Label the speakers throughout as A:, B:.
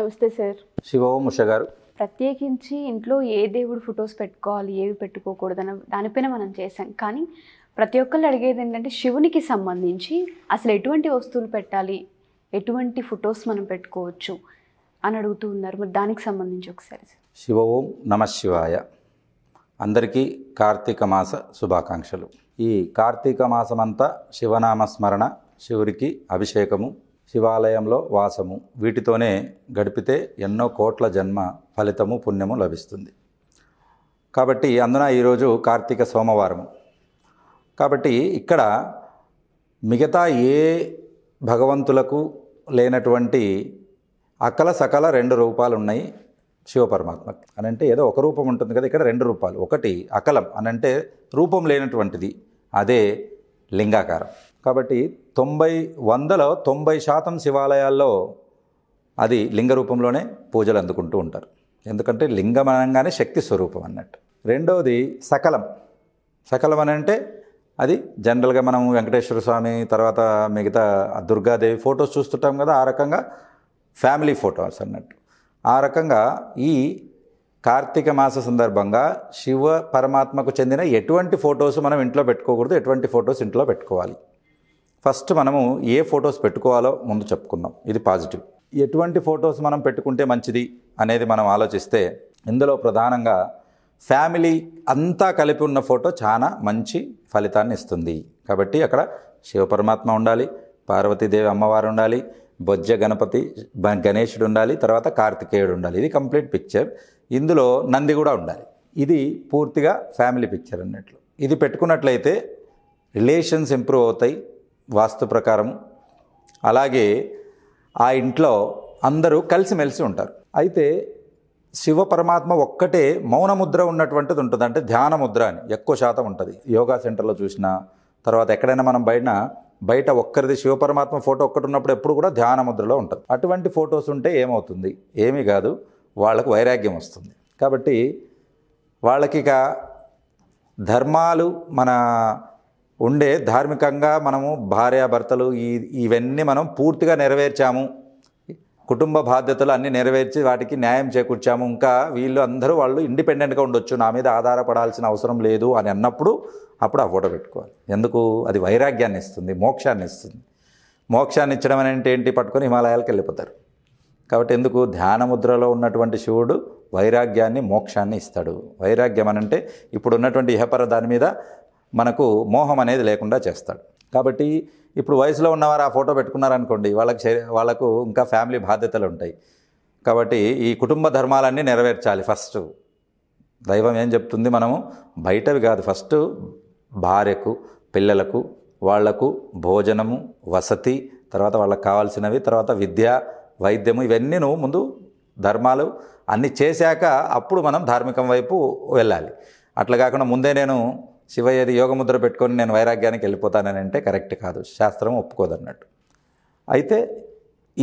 A: నమస్తే సార్ శివ గారు ప్రత్యేకించి ఇంట్లో ఏ దేవుడు ఫొటోస్ పెట్టుకోవాలి ఏవి పెట్టుకోకూడదని దానిపైన మనం చేసాం కానీ ప్రతి ఒక్కళ్ళు అడిగేది ఏంటంటే శివునికి సంబంధించి అసలు ఎటువంటి వస్తువులు పెట్టాలి ఎటువంటి ఫొటోస్ మనం పెట్టుకోవచ్చు అని అడుగుతూ ఉన్నారు మరి దానికి సంబంధించి ఒకసారి శివ ఓం నమ శివాయ అందరికీ కార్తీక మాస శుభాకాంక్షలు ఈ కార్తీక మాసమంతా శివనామస్మరణ శివుడికి అభిషేకము శివాలయంలో వాసము వీటితోనే గడిపితే ఎన్నో కోట్ల జన్మ ఫలితము పుణ్యము లభిస్తుంది కాబట్టి అందున ఈరోజు కార్తీక సోమవారం కాబట్టి ఇక్కడ మిగతా ఏ భగవంతులకు లేనటువంటి అకల సకల రెండు రూపాలు ఉన్నాయి శివపరమాత్మకి అని అంటే ఏదో ఒక రూపం ఉంటుంది కదా ఇక్కడ రెండు రూపాలు ఒకటి అకలం అనంటే రూపం లేనటువంటిది అదే లింగాకారం కాబట్టి తొంభై వందలో తొంభై శాతం శివాలయాల్లో అది లింగ రూపంలోనే పూజలు అందుకుంటూ ఉంటారు ఎందుకంటే లింగం అనగానే శక్తి స్వరూపం అన్నట్టు రెండవది సకలం సకలం అని అంటే అది జనరల్గా మనం వెంకటేశ్వర స్వామి తర్వాత మిగతా దుర్గాదేవి ఫొటోస్ చూస్తుంటాం కదా ఆ రకంగా ఫ్యామిలీ ఫొటోస్ అన్నట్టు ఆ రకంగా ఈ కార్తీక మాస సందర్భంగా శివ పరమాత్మకు చెందిన ఎటువంటి ఫొటోస్ మనం ఇంట్లో పెట్టుకోకూడదు ఎటువంటి ఫొటోస్ ఇంట్లో పెట్టుకోవాలి ఫస్ట్ మనము ఏ ఫొటోస్ పెట్టుకోవాలో ముందు చెప్పుకుందాం ఇది పాజిటివ్ ఎటువంటి ఫొటోస్ మనం పెట్టుకుంటే మంచిది అనేది మనం ఆలోచిస్తే ఇందులో ప్రధానంగా ఫ్యామిలీ అంతా కలిపి ఉన్న ఫోటో చాలా మంచి ఫలితాన్ని ఇస్తుంది కాబట్టి అక్కడ శివపరమాత్మ ఉండాలి పార్వతీదేవి అమ్మవారు ఉండాలి బొజ్జ గణపతి గణేషుడు ఉండాలి తర్వాత కార్తికేయుడు ఉండాలి ఇది కంప్లీట్ పిక్చర్ ఇందులో నంది కూడా ఉండాలి ఇది పూర్తిగా ఫ్యామిలీ పిక్చర్ అన్నట్లు ఇది పెట్టుకున్నట్లయితే రిలేషన్స్ ఇంప్రూవ్ అవుతాయి వాస్తు ప్రకారం అలాగే ఆ ఇంట్లో అందరూ కలిసిమెలిసి ఉంటారు అయితే శివ పరమాత్మ ఒక్కటే మౌనముద్ర ఉన్నటువంటిది ఉంటుంది అంటే ధ్యానముద్ర అని ఎక్కువ శాతం ఉంటుంది యోగా సెంటర్లో చూసినా తర్వాత ఎక్కడైనా మనం బయట బయట ఒక్కరిది శివపరమాత్మ ఫోటో ఒక్కటి ఉన్నప్పుడు ఎప్పుడు కూడా ధ్యానముద్రలో ముద్రలో ఉంటుంది అటువంటి ఫొటోస్ ఉంటే ఏమవుతుంది ఏమీ కాదు వాళ్ళకు వైరాగ్యం వస్తుంది కాబట్టి వాళ్ళకి ఇక ధర్మాలు మన ఉండే ధార్మికంగా మనము భార్యాభర్తలు ఈ ఇవన్నీ మనం పూర్తిగా నెరవేర్చాము కుటుంబ బాధ్యతలు అన్నీ నెరవేర్చి వాటికి న్యాయం చేకూర్చాము ఇంకా వీళ్ళు అందరూ వాళ్ళు ఇండిపెండెంట్గా ఉండొచ్చు నా మీద ఆధారపడాల్సిన అవసరం లేదు అని అన్నప్పుడు అప్పుడు ఆ ఫోటో పెట్టుకోవాలి ఎందుకు అది వైరాగ్యాన్ని ఇస్తుంది మోక్షాన్ని ఇస్తుంది మోక్షాన్ని ఇచ్చడం అనేది ఏంటి పట్టుకొని హిమాలయాలకు వెళ్ళిపోతారు కాబట్టి ఎందుకు ధ్యానముద్రలో ఉన్నటువంటి శివుడు వైరాగ్యాన్ని మోక్షాన్ని ఇస్తాడు వైరాగ్యం అనంటే ఇప్పుడు ఉన్నటువంటి ఇహపర దాని మీద మనకు మోహం అనేది లేకుండా చేస్తాడు కాబట్టి ఇప్పుడు వయసులో ఉన్నవారు ఆ ఫోటో పెట్టుకున్నారనుకోండి వాళ్ళకి వాళ్ళకు ఇంకా ఫ్యామిలీ బాధ్యతలు ఉంటాయి కాబట్టి ఈ కుటుంబ ధర్మాలన్నీ నెరవేర్చాలి ఫస్ట్ దైవం ఏం చెప్తుంది మనము బయటవి కాదు ఫస్ట్ భార్యకు పిల్లలకు వాళ్లకు భోజనము వసతి తర్వాత వాళ్ళకి కావాల్సినవి తర్వాత విద్య వైద్యము ఇవన్నీ నువ్వు ముందు ధర్మాలు అన్నీ చేశాక అప్పుడు మనం ధార్మికం వైపు వెళ్ళాలి అట్లా కాకుండా ముందే నేను శివయ్యది యోగముద్ర పెట్టుకొని నేను వైరాగ్యానికి వెళ్ళిపోతానని అంటే కరెక్ట్ కాదు శాస్త్రం ఒప్పుకోదన్నట్టు అయితే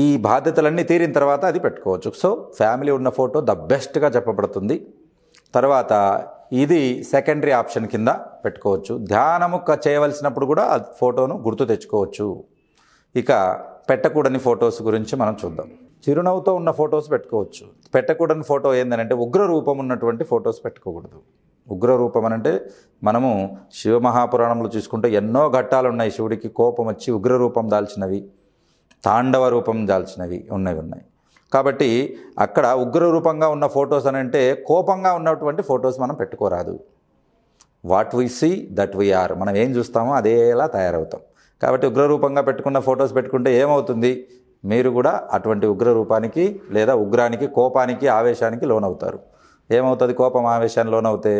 A: ఈ బాధ్యతలన్నీ తీరిన తర్వాత అది పెట్టుకోవచ్చు సో ఫ్యామిలీ ఉన్న ఫోటో ద బెస్ట్గా చెప్పబడుతుంది తర్వాత ఇది సెకండరీ ఆప్షన్ కింద పెట్టుకోవచ్చు ధ్యానము చేయవలసినప్పుడు కూడా ఆ ఫోటోను గుర్తు తెచ్చుకోవచ్చు ఇక పెట్టకూడని ఫొటోస్ గురించి మనం చూద్దాం చిరునవ్వుతో ఉన్న ఫొటోస్ పెట్టుకోవచ్చు పెట్టకూడని ఫోటో ఏంటంటే ఉగ్ర రూపం ఉన్నటువంటి ఫొటోస్ పెట్టుకోకూడదు ఉగ్ర రూపం అని అంటే మనము శివ మహాపురాణంలో చూసుకుంటే ఎన్నో ఘట్టాలు ఉన్నాయి శివుడికి కోపం వచ్చి ఉగ్ర రూపం దాల్చినవి తాండవ రూపం దాల్చినవి ఉన్నవి ఉన్నాయి కాబట్టి అక్కడ ఉగ్ర రూపంగా ఉన్న ఫొటోస్ అని అంటే కోపంగా ఉన్నటువంటి ఫొటోస్ మనం పెట్టుకోరాదు what we see that we are మనం ఏం చూస్తామో అదేలా తయారవుతాం కాబట్టి ఉగ్రరూపంగా పెట్టుకున్న ఫొటోస్ పెట్టుకుంటే ఏమవుతుంది మీరు కూడా అటువంటి ఉగ్ర రూపానికి లేదా ఉగ్రానికి కోపానికి ఆవేశానికి లోనవుతారు ఏమవుతుంది కోపం ఆవేశాల్లోనవుతే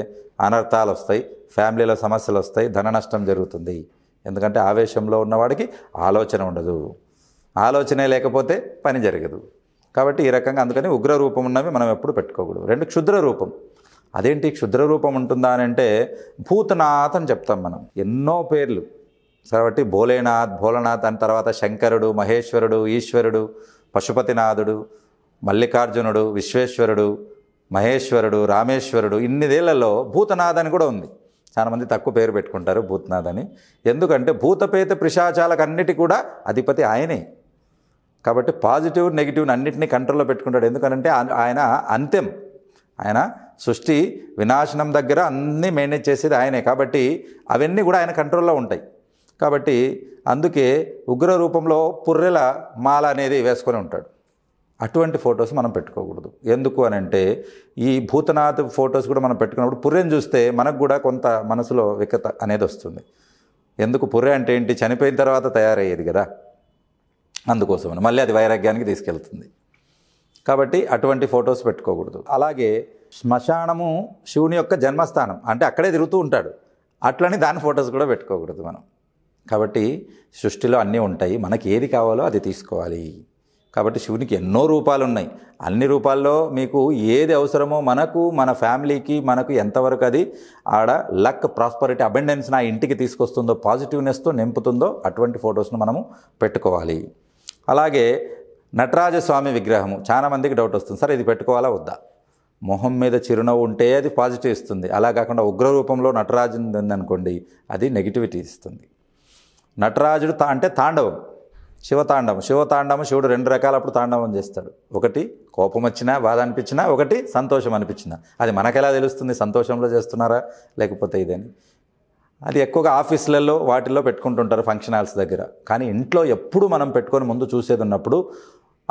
A: అనర్థాలు వస్తాయి ఫ్యామిలీలో సమస్యలు వస్తాయి ధన నష్టం జరుగుతుంది ఎందుకంటే ఆవేశంలో ఉన్నవాడికి ఆలోచన ఉండదు ఆలోచనే లేకపోతే పని జరగదు కాబట్టి ఈ రకంగా అందుకని ఉగ్ర రూపం ఉన్నవి మనం ఎప్పుడు పెట్టుకోకూడదు రెండు క్షుద్ర రూపం అదేంటి క్షుద్ర రూపం ఉంటుందా అని అంటే భూతనాథ్ అని చెప్తాం మనం ఎన్నో పేర్లు కాబట్టి భోలేనాథ్ భోలనాథ్ అని తర్వాత శంకరుడు మహేశ్వరుడు ఈశ్వరుడు పశుపతినాథుడు మల్లికార్జునుడు విశ్వేశ్వరుడు మహేశ్వరుడు రామేశ్వరుడు ఇన్నిదేళ్లలో భూతనాథ్ అని కూడా ఉంది చాలామంది తక్కువ పేరు పెట్టుకుంటారు భూతనాథ్ అని ఎందుకంటే భూతపేత అన్నిటి కూడా అధిపతి ఆయనే కాబట్టి పాజిటివ్ నెగిటివ్ అన్నింటినీ కంట్రోల్లో పెట్టుకుంటాడు ఎందుకంటే ఆయన అంత్యం ఆయన సృష్టి వినాశనం దగ్గర అన్నీ మేనేజ్ చేసేది ఆయనే కాబట్టి అవన్నీ కూడా ఆయన కంట్రోల్లో ఉంటాయి కాబట్టి అందుకే ఉగ్ర రూపంలో పుర్రెల మాల అనేది వేసుకొని ఉంటాడు అటువంటి ఫొటోస్ మనం పెట్టుకోకూడదు ఎందుకు అని అంటే ఈ భూతనాథ్ ఫొటోస్ కూడా మనం పెట్టుకున్నప్పుడు పుర్రెని చూస్తే మనకు కూడా కొంత మనసులో వికత అనేది వస్తుంది ఎందుకు పుర్రె అంటే ఏంటి చనిపోయిన తర్వాత తయారయ్యేది కదా అందుకోసం మళ్ళీ అది వైరాగ్యానికి తీసుకెళ్తుంది కాబట్టి అటువంటి ఫొటోస్ పెట్టుకోకూడదు అలాగే శ్మశానము శివుని యొక్క జన్మస్థానం అంటే అక్కడే తిరుగుతూ ఉంటాడు అట్లని దాని ఫొటోస్ కూడా పెట్టుకోకూడదు మనం కాబట్టి సృష్టిలో అన్నీ ఉంటాయి మనకి ఏది కావాలో అది తీసుకోవాలి కాబట్టి శివునికి ఎన్నో రూపాలు ఉన్నాయి అన్ని రూపాల్లో మీకు ఏది అవసరమో మనకు మన ఫ్యామిలీకి మనకు ఎంతవరకు అది ఆడ లక్ ప్రాస్పరిటీ అబెండెన్స్ నా ఇంటికి తీసుకొస్తుందో పాజిటివ్నెస్తో నింపుతుందో అటువంటి ఫొటోస్ను మనము పెట్టుకోవాలి అలాగే నటరాజస్వామి విగ్రహము చాలామందికి డౌట్ వస్తుంది సార్ ఇది పెట్టుకోవాలా వద్దా మొహం మీద చిరునవ్వు ఉంటే అది పాజిటివ్ ఇస్తుంది అలా కాకుండా ఉగ్ర రూపంలో నటరాజు ఉందనుకోండి అది నెగిటివిటీ ఇస్తుంది నటరాజుడు తా అంటే తాండవం శివతాండవం శివతాండవం శివుడు రెండు రకాల అప్పుడు తాండవం చేస్తాడు ఒకటి కోపం వచ్చినా బాధ అనిపించినా ఒకటి సంతోషం అనిపించినా అది ఎలా తెలుస్తుంది సంతోషంలో చేస్తున్నారా లేకపోతే ఇదని అది ఎక్కువగా ఆఫీసులలో వాటిల్లో పెట్టుకుంటుంటారు ఫంక్షన్ హాల్స్ దగ్గర కానీ ఇంట్లో ఎప్పుడు మనం పెట్టుకొని ముందు చూసేది ఉన్నప్పుడు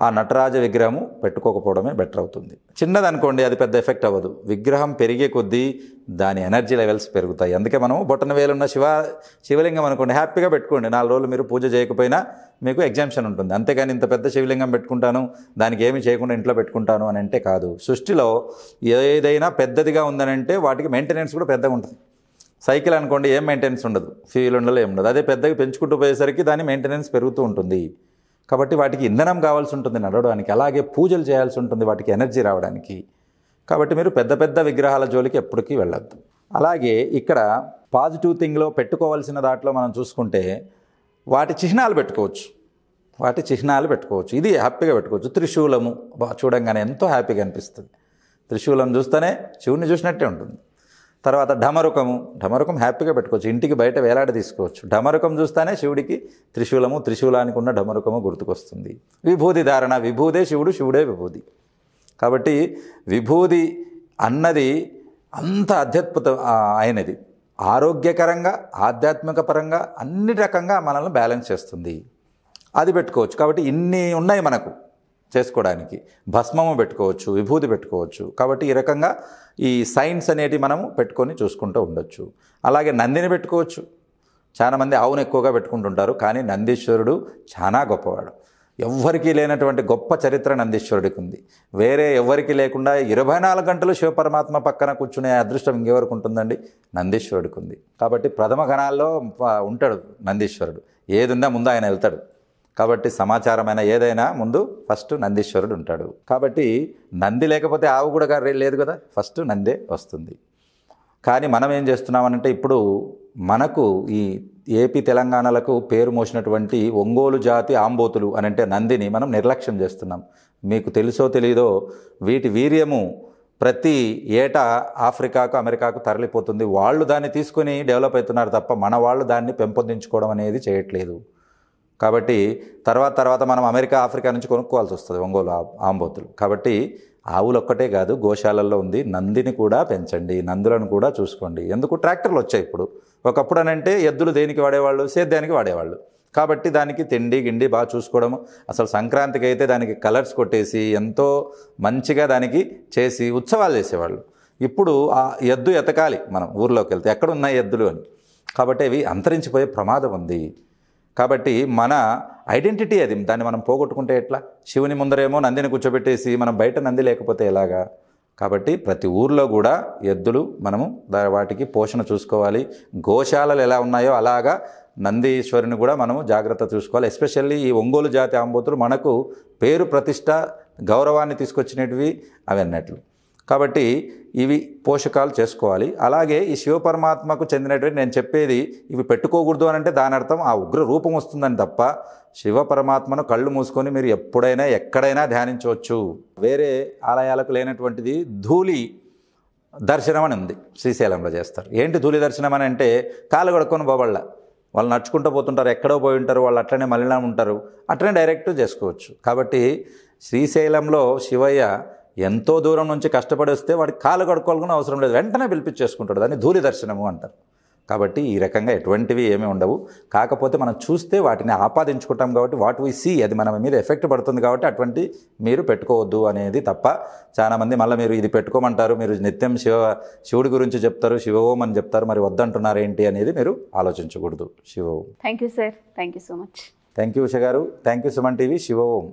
A: ఆ నటరాజ విగ్రహము పెట్టుకోకపోవడమే బెటర్ అవుతుంది చిన్నదనుకోండి అది పెద్ద ఎఫెక్ట్ అవ్వదు విగ్రహం పెరిగే కొద్దీ దాని ఎనర్జీ లెవెల్స్ పెరుగుతాయి అందుకే మనం బొట్టన వేలున్న శివ శివలింగం అనుకోండి హ్యాపీగా పెట్టుకోండి నాలుగు రోజులు మీరు పూజ చేయకపోయినా మీకు ఎగ్జామ్షన్ ఉంటుంది అంతేగాని ఇంత పెద్ద శివలింగం పెట్టుకుంటాను దానికి ఏమి చేయకుండా ఇంట్లో పెట్టుకుంటాను అని అంటే కాదు సృష్టిలో ఏదైనా పెద్దదిగా ఉందనంటే వాటికి మెయింటెనెన్స్ కూడా పెద్దగా ఉంటుంది సైకిల్ అనుకోండి ఏం మెయింటెనెన్స్ ఉండదు సివిల్ ఉండదు ఏం ఉండదు అదే పెద్దగా పెంచుకుంటూ పోయేసరికి దాని మెయింటెనెన్స్ పెరుగుతూ ఉంటుంది కాబట్టి వాటికి ఇంధనం కావాల్సి ఉంటుంది నడవడానికి అలాగే పూజలు చేయాల్సి ఉంటుంది వాటికి ఎనర్జీ రావడానికి కాబట్టి మీరు పెద్ద పెద్ద విగ్రహాల జోలికి ఎప్పటికీ వెళ్ళొద్దు అలాగే ఇక్కడ పాజిటివ్ థింగ్లో పెట్టుకోవాల్సిన దాంట్లో మనం చూసుకుంటే వాటి చిహ్నాలు పెట్టుకోవచ్చు వాటి చిహ్నాలు పెట్టుకోవచ్చు ఇది హ్యాపీగా పెట్టుకోవచ్చు త్రిశూలము చూడంగానే ఎంతో హ్యాపీగా అనిపిస్తుంది త్రిశూలం చూస్తేనే శివుణ్ణి చూసినట్టే ఉంటుంది తర్వాత ఢమరుకము ఢమరుకం హ్యాపీగా పెట్టుకోవచ్చు ఇంటికి బయట వేలాడ తీసుకోవచ్చు ఢమరుకం చూస్తేనే శివుడికి త్రిశూలము త్రిశూలానికి ఉన్న ఢమరుకము గుర్తుకొస్తుంది విభూతి ధారణ విభూదే శివుడు శివుడే విభూతి కాబట్టి విభూది అన్నది అంత అధ్యత్పత అయినది ఆరోగ్యకరంగా ఆధ్యాత్మిక పరంగా అన్ని రకంగా మనల్ని బ్యాలెన్స్ చేస్తుంది అది పెట్టుకోవచ్చు కాబట్టి ఇన్ని ఉన్నాయి మనకు చేసుకోవడానికి భస్మము పెట్టుకోవచ్చు విభూతి పెట్టుకోవచ్చు కాబట్టి ఈ రకంగా ఈ సైన్స్ అనేటివి మనము పెట్టుకొని చూసుకుంటూ ఉండొచ్చు అలాగే నందిని పెట్టుకోవచ్చు చాలామంది ఆవును ఎక్కువగా పెట్టుకుంటుంటారు కానీ నందీశ్వరుడు చాలా గొప్పవాడు ఎవ్వరికీ లేనటువంటి గొప్ప చరిత్ర నందీశ్వరుడికి ఉంది వేరే ఎవ్వరికీ లేకుండా ఇరవై నాలుగు గంటలు శివపరమాత్మ పక్కన కూర్చునే అదృష్టం ఇంకెవరికి ఉంటుందండి నందీశ్వరుడికి ఉంది కాబట్టి ప్రథమ గణాల్లో ఉంటాడు నందీశ్వరుడు ఉందా ముందు ఆయన వెళ్తాడు కాబట్టి సమాచారమైన ఏదైనా ముందు ఫస్ట్ నందీశ్వరుడు ఉంటాడు కాబట్టి నంది లేకపోతే ఆవు కూడా లేదు కదా ఫస్ట్ నందే వస్తుంది కానీ మనం ఏం చేస్తున్నామనంటే ఇప్పుడు మనకు ఈ ఏపీ తెలంగాణలకు పేరు మోసినటువంటి ఒంగోలు జాతి ఆంబోతులు అని అంటే నందిని మనం నిర్లక్ష్యం చేస్తున్నాం మీకు తెలుసో తెలియదో వీటి వీర్యము ప్రతి ఏటా ఆఫ్రికాకు అమెరికాకు తరలిపోతుంది వాళ్ళు దాన్ని తీసుకుని డెవలప్ అవుతున్నారు తప్ప మన వాళ్ళు దాన్ని పెంపొందించుకోవడం అనేది చేయట్లేదు కాబట్టి తర్వాత తర్వాత మనం అమెరికా ఆఫ్రికా నుంచి కొనుక్కోవాల్సి వస్తుంది ఒంగోలు ఆంబోతులు కాబట్టి ఆవులు ఒక్కటే కాదు గోశాలల్లో ఉంది నందిని కూడా పెంచండి నందులను కూడా చూసుకోండి ఎందుకు ట్రాక్టర్లు వచ్చాయి ఇప్పుడు ఒకప్పుడు అనంటే ఎద్దులు దేనికి వాడేవాళ్ళు సేద్యానికి వాడేవాళ్ళు కాబట్టి దానికి తిండి గిండి బాగా చూసుకోవడం అసలు సంక్రాంతికి అయితే దానికి కలర్స్ కొట్టేసి ఎంతో మంచిగా దానికి చేసి ఉత్సవాలు చేసేవాళ్ళు ఇప్పుడు ఆ ఎద్దు ఎతకాలి మనం ఊర్లోకి వెళ్తే ఎక్కడున్నాయి ఎద్దులు అని కాబట్టి అవి అంతరించిపోయే ప్రమాదం ఉంది కాబట్టి మన ఐడెంటిటీ అది దాన్ని మనం పోగొట్టుకుంటే ఎట్లా శివుని ముందరేమో నందిని కూర్చోబెట్టేసి మనం బయట నంది లేకపోతే ఎలాగా కాబట్టి ప్రతి ఊర్లో కూడా ఎద్దులు మనము వాటికి పోషణ చూసుకోవాలి గోశాలలు ఎలా ఉన్నాయో అలాగా నందీశ్వరుని కూడా మనము జాగ్రత్త చూసుకోవాలి ఎస్పెషల్లీ ఈ ఒంగోలు జాతి ఆంబోతులు మనకు పేరు ప్రతిష్ట గౌరవాన్ని తీసుకొచ్చినవి అవి అన్నట్లు కాబట్టి ఇవి పోషకాలు చేసుకోవాలి అలాగే ఈ శివపరమాత్మకు చెందినటువంటి నేను చెప్పేది ఇవి పెట్టుకోకూడదు అని అంటే దాని అర్థం ఆ ఉగ్ర రూపం వస్తుందని తప్ప శివపరమాత్మను కళ్ళు మూసుకొని మీరు ఎప్పుడైనా ఎక్కడైనా ధ్యానించవచ్చు వేరే ఆలయాలకు లేనటువంటిది ధూళి దర్శనం అని ఉంది శ్రీశైలంలో చేస్తారు ఏంటి ధూళి దర్శనం అని అంటే కాలు కడుక్కొని పోబళ్ళ వాళ్ళు నడుచుకుంటూ పోతుంటారు ఎక్కడో పోయి ఉంటారు వాళ్ళు అట్లనే మళ్ళీ ఉంటారు అట్లనే డైరెక్ట్ చేసుకోవచ్చు కాబట్టి శ్రీశైలంలో శివయ్య ఎంతో దూరం నుంచి కష్టపడి వస్తే వాడికి కాలు కడుక్కోవాలని అవసరం లేదు వెంటనే పిలిపించేసుకుంటాడు దాన్ని ధూళి దర్శనము అంటారు కాబట్టి ఈ రకంగా ఎటువంటివి ఏమీ ఉండవు కాకపోతే మనం చూస్తే వాటిని ఆపాదించుకుంటాం కాబట్టి వాట్ వీ సీ అది మన మీద ఎఫెక్ట్ పడుతుంది కాబట్టి అటువంటి మీరు పెట్టుకోవద్దు అనేది తప్ప చాలామంది మళ్ళీ మీరు ఇది పెట్టుకోమంటారు మీరు నిత్యం శివ శివుడి గురించి చెప్తారు శివోం అని చెప్తారు మరి వద్దంటున్నారు ఏంటి అనేది మీరు ఆలోచించకూడదు శివోం thank you sir thank you so much thank you గారు thank you Suman TV Om